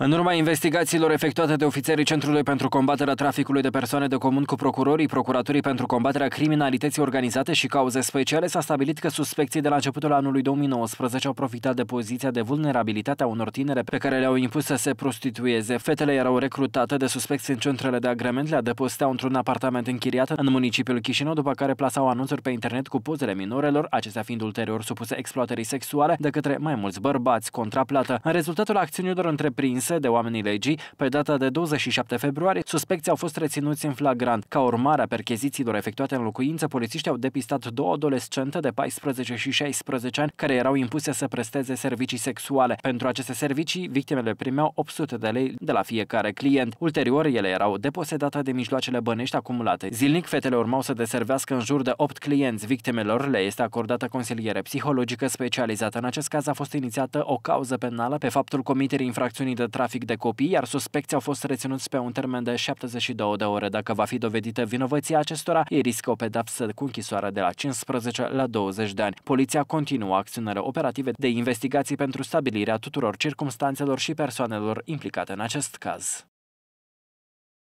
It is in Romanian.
În urma investigațiilor efectuate de ofițerii Centrului pentru Combaterea Traficului de Persoane de Comun cu procurorii Procuraturii pentru Combaterea Criminalității Organizate și Cauze Speciale, s-a stabilit că suspecții de la începutul anului 2019 au profitat de poziția de vulnerabilitate a unor tinere pe care le-au impus să se prostitueze. Fetele erau recrutate de suspecți în centrele de agrement, le adăposteau într-un apartament închiriat în municipiul Chișinău, după care plasau anunțuri pe internet cu pozele minorelor, acestea fiind ulterior supuse exploatării sexuale de către mai mulți bărbați contraplată. În rezultatul acțiunilor întreprinse, trimise de oamenii legii, pe data de 27 februarie, suspecții au fost reținuți în flagrant. Ca urmare a perchezițiilor efectuate în locuință, polițiștii au depistat două adolescente de 14 și 16 ani care erau impuse să presteze servicii sexuale. Pentru aceste servicii, victimele primeau 800 de lei de la fiecare client. Ulterior, ele erau deposedate de mijloacele bănești acumulate. Zilnic, fetele urmau să deservească în jur de 8 clienți. Victimelor le este acordată consiliere psihologică specializată. În acest caz a fost inițiată o cauză penală pe faptul comiterii infracțiunii de trafic de copii, iar suspecții au fost reținuți pe un termen de 72 de ore. Dacă va fi dovedită vinovăția acestora, ei riscă o pedapsă cu închisoarea de la 15 la 20 de ani. Poliția continuă acțiunile operative de investigații pentru stabilirea tuturor circumstanțelor și persoanelor implicate în acest caz.